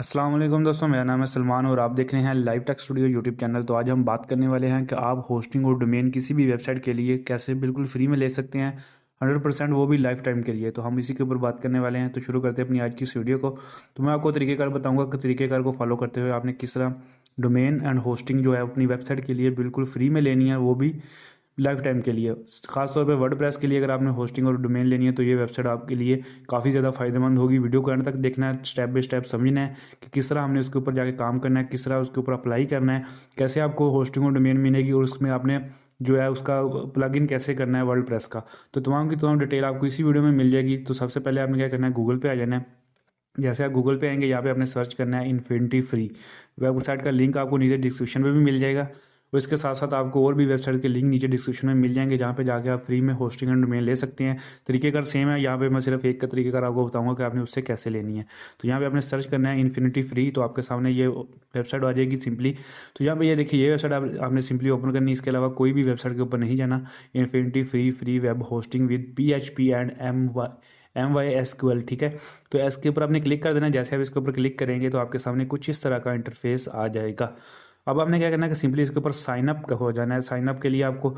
असलम दोस्तों मेरा नाम है सलमान और आप देख रहे हैं live tech studio YouTube channel तो आज हम बात करने वाले हैं कि आप होस्टिंग और डोमेन किसी भी वेबसाइट के लिए कैसे बिल्कुल फ्री में ले सकते हैं हंड्रेड परसेंट वो भी लाइफ टाइम के लिए तो हम इसी के ऊपर बात करने वाले हैं तो शुरू करते हैं अपनी आज की इस वीडियो को तो मैं आपको तरीकेकार बताऊँगा कि तरीकेकार को फॉलो करते हुए आपने किस तरह डोमेन एंड होस्टिंग जो है अपनी वेबसाइट के लिए बिल्कुल फ्री में लेनी है वो भी लाइफ टाइम के लिए खासतौर पर वर्ड प्रेस के लिए अगर आपने होस्टिंग और डोमेन लेनी है तो ये वेबसाइट आपके लिए काफ़ी ज़्यादा फायदेमंद होगी वीडियो को एंड तक देखना है स्टेप बाई स्टेप समझना है कि किस तरह हमने उसके ऊपर जाके काम करना है किस तरह उसके ऊपर अप्लाई करना है कैसे आपको होस्टिंग और डोमेन मिलेगी और उसमें आपने जो है उसका प्लग इन कैसे करना है वर्ल्ड प्रेस का तो तमाम की तमाम डिटेल आपको इसी वीडियो में मिल जाएगी तो सबसे पहले आपने क्या करना है गूगल पे आ जाना है जैसे आप गूगल पे आएंगे यहाँ पे आपने सर्च करना है इन्फिनिटी फ्री वेबसाइट का लिंक आपको नीचे डिस्क्रिप्शन में भी मिल जाएगा और इसके साथ साथ आपको और भी वेबसाइट के लिंक नीचे डिस्क्रिप्शन में मिल जाएंगे जहाँ पे जाके आप फ्री में होस्टिंग एंड डोमेन ले सकते हैं तरीकेकार सेम है यहाँ पे मैं सिर्फ एक का तरीकेकार आपको बताऊंगा कि आपने उससे कैसे लेनी है तो यहाँ पे आपने सर्च करना है इन्फिनिटी फ्री तो आपके सामने ये वेबसाइट आ जाएगी सिंपली तो यहाँ पर ये देखिए ये वेबसाइट आप, आपने सिंपली ओपन करनी इसके अलावा कोई भी वेबसाइट के ऊपर नहीं जाना infinity free free web hosting with P H P and M M Y S Q L ठीक है तो एस के ऊपर आपने क्लिक कर देना जैसे आप इसके ऊपर क्लिक करेंगे तो आपके सामने कुछ इस तरह का इंटरफेस आ जाएगा अब आपने क्या करना है कि सिंपली इसके ऊपर साइनअप का हो जाना है साइनअप के लिए आपको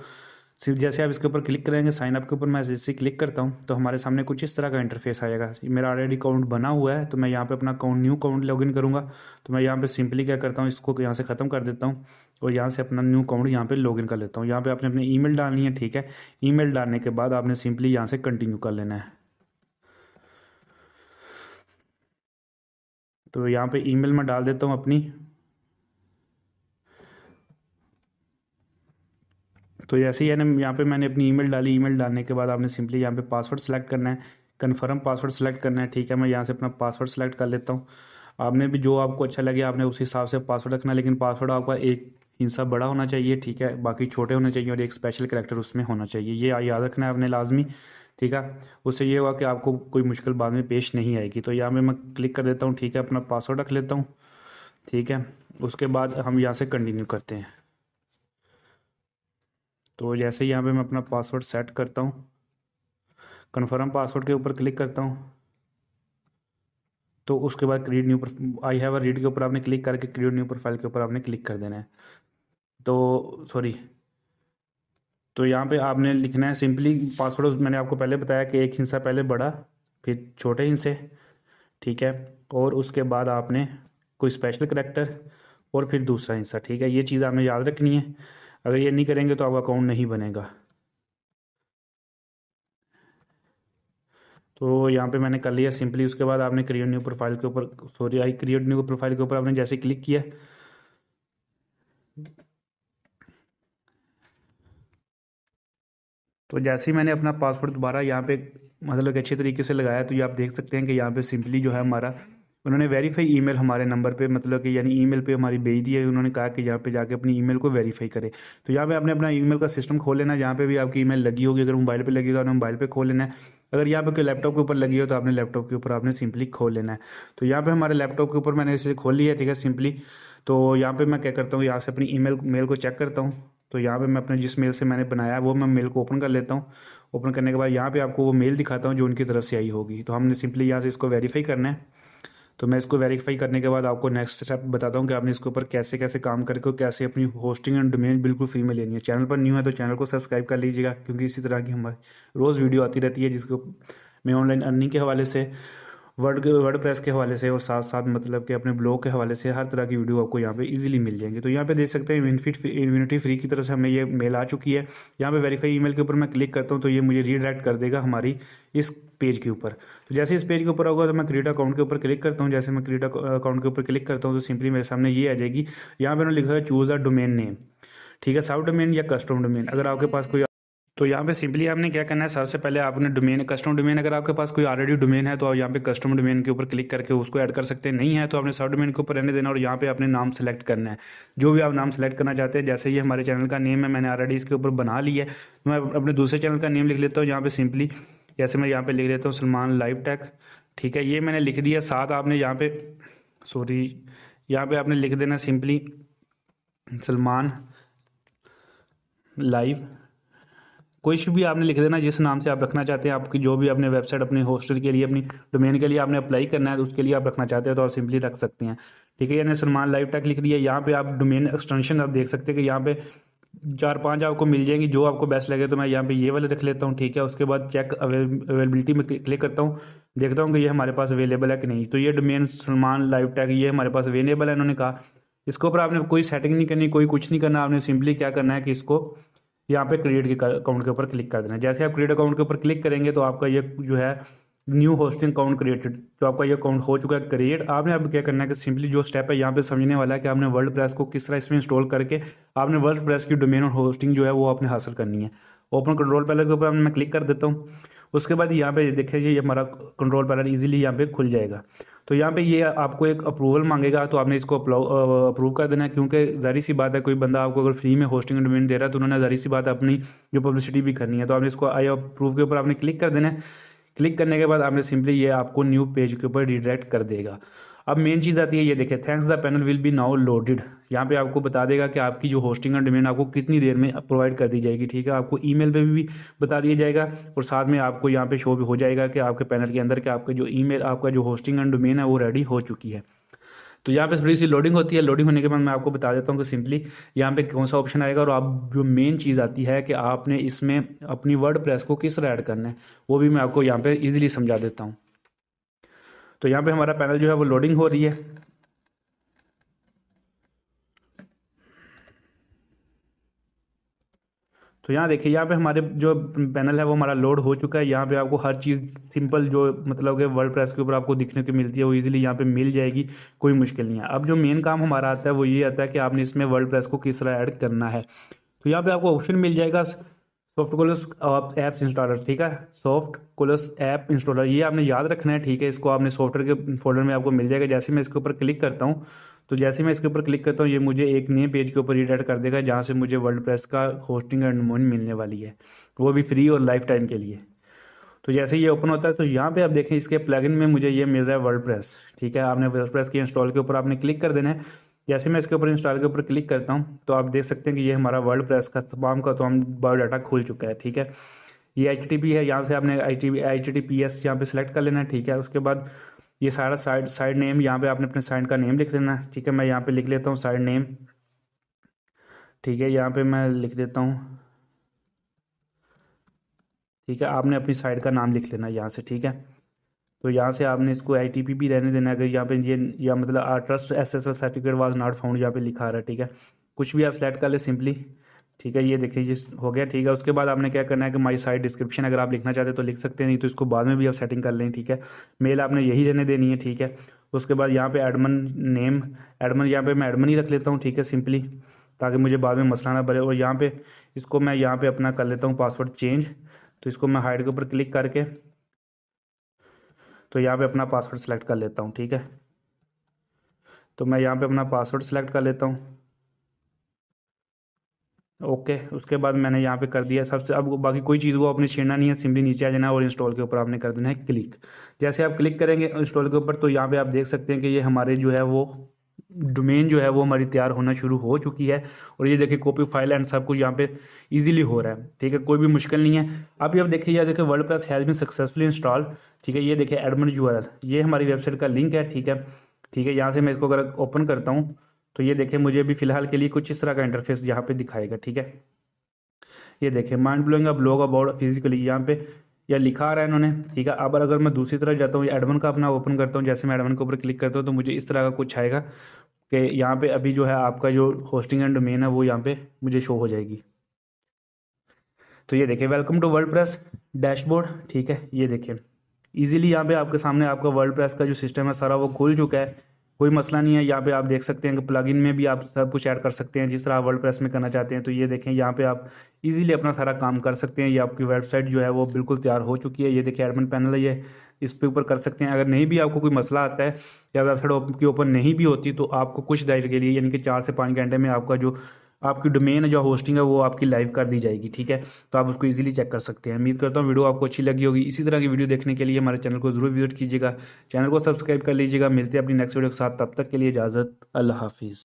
सिर्फ जैसे आप इसके ऊपर क्लिक करेंगे साइनअप के ऊपर मैं जैसे क्लिक करता हूँ तो हमारे सामने कुछ इस तरह का इंटरफेस आएगा मेरा ऑलरेडी अकाउंट बना हुआ है तो मैं यहाँ पे अपना अकाउंट न्यू अकाउंट लॉगिन करूँगा तो मैं यहाँ पे सिंपली क्या करता हूँ इसको यहाँ से ख़त्म कर देता हूँ और यहाँ से अपना न्यू अकाउंट यहाँ पे लॉगिन कर लेता हूँ यहाँ पे आपने अपनी ई डालनी है ठीक है ई डालने के बाद आपने सिंपली यहाँ से कंटिन्यू कर लेना है तो यहाँ पर ई मैं डाल देता हूँ अपनी तो जैसे ही यानी यहाँ पे मैंने अपनी ईमेल डाली ईमेल डालने के बाद आपने सिंपली यहाँ पे पासवर्ड सेलेक्ट करना है कन्फर्म पासवर्ड सेलेक्ट करना है ठीक है मैं यहाँ से अपना पासवर्ड सेलेक्ट कर लेता हूँ आपने भी जो आपको अच्छा लगे आपने उस हिसाब से पासवर्ड रखना लेकिन पासवर्ड आपका एक हिंसा बड़ा होना चाहिए ठीक है बाकी छोटे होने चाहिए और एक स्पेशल करेक्टर उसमें होना चाहिए ये याद रखना है आपने लाजमी ठीक है उससे ये होगा कि आपको कोई मुश्किल बाद में पेश नहीं आएगी तो यहाँ पे मैं क्लिक कर देता हूँ ठीक है अपना पासवर्ड रख लेता हूँ ठीक है उसके बाद हम यहाँ से कंटिन्यू करते हैं तो जैसे यहाँ पे मैं अपना पासवर्ड सेट करता हूँ कन्फर्म पासवर्ड के ऊपर क्लिक करता हूँ तो उसके बाद create new I have a read के ऊपर आपने क्लिक करके क्रिएट न्यू प्रोफाइल के ऊपर आपने क्लिक कर देना है तो सॉरी तो यहाँ पे आपने लिखना है सिंपली पासवर्ड मैंने आपको पहले बताया कि एक हिस्सा पहले बड़ा फिर छोटे हिस्से ठीक है और उसके बाद आपने कोई स्पेशल करेक्टर और फिर दूसरा हिस्सा ठीक है ये चीज़ आपने याद रखनी है अगर ये नहीं करेंगे तो आपका अकाउंट नहीं बनेगा तो यहाँ पे मैंने कर लिया सिंपली उसके बाद आपने क्रिएट न्यू प्रोफाइल के ऊपर sorry I create new profile के ऊपर आपने जैसे क्लिक किया तो जैसे ही मैंने अपना पासवर्ड दोबारा यहाँ पे मतलब अच्छे तरीके से लगाया तो ये आप देख सकते हैं कि यहाँ पे सिंपली जो है हमारा उन्होंने वेरीफाई ईमेल हमारे नंबर पे मतलब कि यानी ईमेल पे हमारी भेज दी है उन्होंने कहा कि यहाँ पे जाके अपनी ईमेल को वेरीफाई करें तो यहाँ पे आपने अपना ईमेल का सिस्टम खोल लेना यहाँ पे भी आपकी ईमेल लगी होगी अगर मोबाइल पे लगी तो आपने मोबाइल पे खोल लेना है अगर यहाँ पे लैपटॉप के ऊपर लगी हो तो आपने लैपटॉप के ऊपर आपने सिंपली खोल लेना है तो यहाँ पे हमारे लैपटॉप के ऊपर मैंने इसे खोल लिया है ठीक है सिंपली तो यहाँ पे मैं क्या करता हूँ यहाँ से अपनी ईमेल मेल को चेक करता हूँ तो यहाँ पे मैं अपने जिस मेल से मैंने बनाया वो मैं मेल को ओपन कर लेता हूँ ओपन करने के बाद यहाँ पे आपको वो मेल दिखाता हूँ जो उनकी तरफ से आई होगी तो हमने सिंपली यहाँ से इसको वेरीफाई करना है तो मैं इसको वेरीफाई करने के बाद आपको नेक्स्ट स्टेप बताता हूँ कि आपने इसके ऊपर कैसे कैसे काम करके और कैसे अपनी होस्टिंग एंड डोमेन बिल्कुल फ्री में लेनी है चैनल पर न्यू है तो चैनल को सब्सक्राइब कर लीजिएगा क्योंकि इसी तरह की हमारी रोज़ वीडियो आती रहती है जिसको मैं ऑनलाइन अर्निंग के हवाले से वर्ड वर्ड प्रेस के हवाले से और साथ साथ मतलब कि अपने ब्लॉग के हवाले से हर तरह की वीडियो आपको यहाँ पे इजीली मिल जाएंगे तो यहाँ पे देख सकते हैं इनफिट इम्यूनिटी फ्री की तरफ से हमें ये मेल आ चुकी है यहाँ पे वेरीफाई ईमेल के ऊपर मैं क्लिक करता हूँ तो ये मुझे रीडायरेक्ट कर देगा हमारी इस पेज के ऊपर तो जैसे इस पेज के ऊपर होगा तो मैं क्रिएट अकाउंट के ऊपर क्लिक करता हूँ जैसे मैं क्रिएट अकाउंट के ऊपर क्लिक करता हूँ तो सिंपली मेरे सामने ये आ जाएगी यहाँ पर उन्होंने लिखा है चूज़ अ डोमेन नेम ठीक है सब डोमेन या कस्टम डोमेन अगर आपके पास कोई तो यहाँ पे सिंपली आपने क्या करना है सबसे पहले आपने डोमेन कस्टम डोमेन अगर आपके पास कोई ऑलरेडी डोमेन है तो आप यहाँ पे कस्टम डोमेन के ऊपर क्लिक करके उसको ऐड कर सकते हैं नहीं है तो आपने सब डोमेन के ऊपर रहने देना और यहाँ पे आपने नाम सेलेक्ट करना है जो भी आप नाम सेलेक्ट करना चाहते हैं जैसे ये हमारे चैनल का नेम है मैंने ऑलरेडी इसके ऊपर बना लिया है मैं अपने दूसरे चैनल का नेम लिख लेता हूँ यहाँ पर सिंपली जैसे मैं यहाँ पे लिख देता हूँ सलमान लाइव टेक ठीक है ये मैंने लिख दिया साथ आपने यहाँ पे सॉरी यहाँ पे आपने लिख देना सिंपली सलमान लाइव कुछ भी आपने लिख देना जिस नाम से आप रखना चाहते हैं आपकी जो भी आपने वेबसाइट अपने होस्टल के लिए अपनी डोमेन के लिए आपने अप्लाई करना है तो उसके लिए आप रखना चाहते हो तो आप सिंपली रख सकते हैं ठीक है यानी सलमान लाइव टेक लिख दिया यहाँ पे आप डोमेन एक्सटेंशन आप देख सकते हैं कि यहाँ पे चार पांच आपको मिल जाएंगी जो आपको बेस्ट लगे तो मैं यहाँ पे ये वाले रख लेता हूँ ठीक है उसके बाद चेक अवेलेबिलिटी में क्लिक करता हूँ देखता हूँ कि ये हमारे पास अवेलेबल है कि नहीं तो ये डोमेन सलमान लाइव टैग ये हमारे पास अवेलेबल है इन्होंने कहा इसके ऊपर आपने कोई सेटिंग नहीं करनी कोई कुछ नहीं करना आपने सिंपली क्या करना है कि इसको यहाँ पे क्रिएट के अकाउंट के ऊपर क्लिक कर देना जैसे आप क्रिएट अकाउंट के ऊपर क्लिक करेंगे तो आपका ये जो है न्यू होस्टिंग अकाउंट क्रिएटेड जो आपका ये अकाउंट हो चुका है क्रिएट आपने अब क्या करना है कि सिंपली जो स्टेप है यहाँ पे समझने वाला है कि आपने वर्ल्ड प्रेस को किस तरह इसमें इंस्टॉल करके आपने वर्ल्ड प्रेस की डोमेन और होस्टिंग जो है वो आपने हासिल करनी है ओपन कंट्रोल पैनल के ऊपर मैं क्लिक कर देता हूँ उसके बाद यहाँ पे देखिए ये हमारा कंट्रोल पैनल ईजिली यहाँ पे खुल जाएगा तो यहाँ पे ये आपको एक अप्रूवल मांगेगा तो आपने इसको अप्रूव कर देना है क्योंकि जारी सी बात है कोई बंदा आपको अगर फ्री में होस्टिंग डोमेन दे रहा है तो उन्होंने जारी सी बात अपनी जो पब्लिसिटी भी करनी है तो आपने इसको आई अप्रूव के ऊपर आपने क्लिक कर देना है क्लिक करने के बाद आपने सिंपली ये आपको न्यू पेज के ऊपर रिडायरेक्ट कर देगा अब मेन चीज़ आती है ये देखें thanks the panel will be now loaded यहाँ पे आपको बता देगा कि आपकी जो होस्टिंग और डोमेन आपको कितनी देर में प्रोवाइड कर दी जाएगी ठीक है आपको ईमेल पे भी बता दिया जाएगा और साथ में आपको यहाँ पे शो भी हो जाएगा कि आपके पैनल के अंदर के आपके जो ईमेल आपका जो होस्टिंग एंड डोमेन है वो रेडी हो चुकी है तो यहाँ पे थोड़ी सी लोडिंग होती है लोडिंग होने के बाद मैं आपको बता देता हूँ कि सिंपली यहाँ पे कौन सा ऑप्शन आएगा और आप जो मेन चीज़ आती है कि आपने इसमें अपनी वर्ड प्रेस को किस तरह ऐड करना है वो भी मैं आपको यहाँ पे ईजिली समझा देता हूँ तो यहाँ पे हमारा पैनल जो है वो लोडिंग हो रही है तो यहाँ देखिए यहाँ पे हमारे जो पैनल है वो हमारा लोड हो चुका है यहाँ पे आपको हर चीज़ सिंपल जो मतलब कि वर्ल्ड प्रेस के ऊपर आपको दिखने को मिलती है वो इजीली यहाँ पे मिल जाएगी कोई मुश्किल नहीं है अब जो मेन काम हमारा आता है वो ये आता है कि आपने इसमें वर्ल्ड प्रेस को किस तरह ऐड करना है तो यहाँ पर आपको ऑप्शन मिल जाएगा सॉफ्ट कोलस ऐप्स इंस्टॉलर ठीक है सॉफ्ट कोलस ऐप इंस्टॉलर ये आपने याद रखना है ठीक है इसको आपने सॉफ्टवेयर के फोल्डर में आपको मिल जाएगा जैसे मैं इसके ऊपर क्लिक करता हूँ तो जैसे मैं इसके ऊपर क्लिक करता हूँ ये मुझे एक नए पेज के ऊपर रीडाइट कर देगा जहाँ से मुझे वर्ल्ड प्रेस का होस्टिंग एंड मोन मिलने वाली है वो भी फ्री और लाइफ टाइम के लिए तो जैसे ये ओपन होता है तो यहाँ पे आप देखें इसके प्लगइन में मुझे ये मिल रहा है वर्ल्ड प्रेस ठीक है आपने वर्ल्ड प्रेस के इंस्टॉल के ऊपर आपने क्लिक कर देना है जैसे मैं इसके ऊपर इंस्टॉल के ऊपर क्लिक करता हूँ तो आप देख सकते हैं कि ये हमारा वर्ल्ड प्रेस का तमाम का तमाम बायोडाटा खुल चुका है ठीक है ये एच है यहाँ से आपने I T I T P S यहाँ पर सिलेक्ट कर लेना है ठीक है उसके बाद ये सारा साइड साइड नेम यहाँ पे आपने अपने साइड का नेम लिख देना है ठीक है मैं यहाँ पे लिख लेता हूँ साइड नेम ठीक है यहाँ पे मैं लिख देता हूँ ठीक है आपने अपनी साइड का नाम लिख लेना यहाँ से ठीक है तो यहाँ से आपने इसको आई भी रहने देना अगर यहाँ पे ये या मतलब trust S S certificate was not found यहाँ पे लिखा रहा है ठीक है कुछ भी आप सेलेक्ट कर ले सिंपली ठीक है ये देख लीजिए हो गया ठीक है उसके बाद आपने क्या करना है कि माई साइट डिस्क्रिप्शन अगर आप लिखना चाहते हैं तो लिख सकते हैं नहीं तो इसको बाद में भी आप सेटिंग कर लें ठीक है मेल आपने यही रहने देनी है ठीक है उसके बाद यहाँ पे एडमन नेम एडमन यहाँ पे मैं एडमन ही रख लेता हूँ ठीक है सिंपली ताकि मुझे बाद में मसला ना पड़े और यहाँ पे इसको मैं यहाँ पे अपना कर लेता हूँ पासवर्ड चेंज तो इसको मैं हाइड के ऊपर क्लिक करके तो यहाँ पे अपना पासवर्ड सेलेक्ट कर लेता हूँ ठीक है तो मैं यहाँ पे अपना पासवर्ड सेलेक्ट कर लेता हूँ ओके उसके बाद मैंने यहाँ पे कर दिया सबसे अब बाकी कोई चीज़ को आपने छेड़ना नहीं है सिम्पली नीचे आ जाना और इंस्टॉल के ऊपर आपने कर देना है क्लिक जैसे आप क्लिक करेंगे इंस्टॉल के ऊपर तो यहाँ पे आप देख सकते हैं कि ये हमारे जो है वो डोमेन जो है वो हमारी तैयार होना शुरू हो चुकी है और ये देखिए कॉपी फाइल एंड सब कुछ यहाँ पे इजीली हो रहा है ठीक है कोई भी मुश्किल नहीं है अभी आप देखिए यहाँ देखिए world plus has been successfully install ठीक है ये देखिए एडमिट जो ये हमारी वेबसाइट का लिंक है ठीक है ठीक है यहाँ से मैं इसको अगर ओपन करता हूँ तो ये देखें मुझे अभी फिलहाल के लिए कुछ इस तरह का इंटरफेस यहाँ पे दिखाएगा ठीक है ये देखें माइंड ब्लोइंग अब लोग अबाउट फिजिकली यहाँ पे या लिखा आ रहा है इन्होंने ठीक है अब अगर मैं दूसरी तरफ जाता हूँ एडवन का अपना ओपन करता हूँ जैसे मैं एडवन के ऊपर क्लिक करता हूँ तो मुझे इस तरह का कुछ आएगा कि यहाँ पे अभी जो है आपका जो होस्टिंग एंड डोमेन है वो यहाँ पे मुझे शो हो जाएगी तो ये देखें welcome to WordPress dashboard ठीक है ये देखें ईजिली यहाँ पे आपके सामने आपका वर्ल्ड प्रेस का जो सिस्टम है सारा वो खुल चुका है कोई मसला नहीं है यहाँ पे आप देख सकते हैं कि प्लगइन में भी आप सब कुछ ऐड कर सकते हैं जिस तरह आप वर्ड प्रेस में करना चाहते हैं तो ये देखें यहाँ पे आप इजीली अपना सारा काम कर सकते हैं ये आपकी वेबसाइट जो है वो बिल्कुल तैयार हो चुकी है ये देखिए एडमिन पैनल है ये इस पे ऊपर कर सकते हैं अगर नहीं भी आपको कोई मसला आता है या वेबसाइट की ओपन नहीं भी होती तो आपको कुछ देर के लिए यानी कि चार से पाँच घंटे में आपका जो आपकी डोमेन जो होस्टिंग है वो आपकी लाइव कर दी जाएगी ठीक है तो आप उसको इजीली चेक कर सकते हैं उम्मीद करता हूँ वीडियो आपको अच्छी लगी होगी इसी तरह की वीडियो देखने के लिए हमारे चैनल को जरूर विजिट कीजिएगा चैनल को सब्सक्राइब कर लीजिएगा मिलते हैं अपनी नेक्स्ट वीडियो के साथ तब तक के लिए इजाज़त अल्लाह हाफिज़